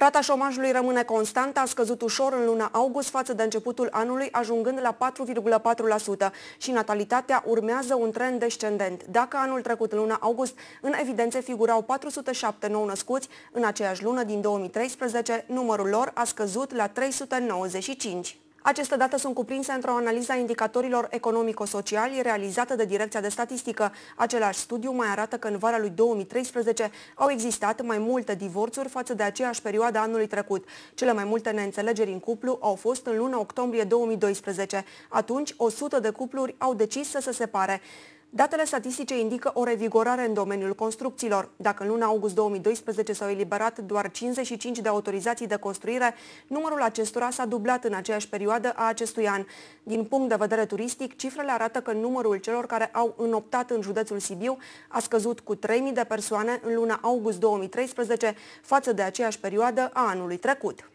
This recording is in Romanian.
Rata șomajului rămâne constantă, a scăzut ușor în luna august față de începutul anului, ajungând la 4,4% și natalitatea urmează un trend descendent. Dacă anul trecut, în luna august, în evidențe figurau 407 nou născuți, în aceeași lună din 2013, numărul lor a scăzut la 395. Aceste date sunt cuprinse într-o analiză a indicatorilor economico-sociali realizată de Direcția de Statistică. Același studiu mai arată că în vara lui 2013 au existat mai multe divorțuri față de aceeași perioadă anului trecut. Cele mai multe neînțelegeri în cuplu au fost în luna octombrie 2012. Atunci, 100 de cupluri au decis să se separe. Datele statistice indică o revigorare în domeniul construcțiilor. Dacă în luna august 2012 s-au eliberat doar 55 de autorizații de construire, numărul acestora s-a dublat în aceeași perioadă a acestui an. Din punct de vedere turistic, cifrele arată că numărul celor care au înoptat în județul Sibiu a scăzut cu 3.000 de persoane în luna august 2013 față de aceeași perioadă a anului trecut.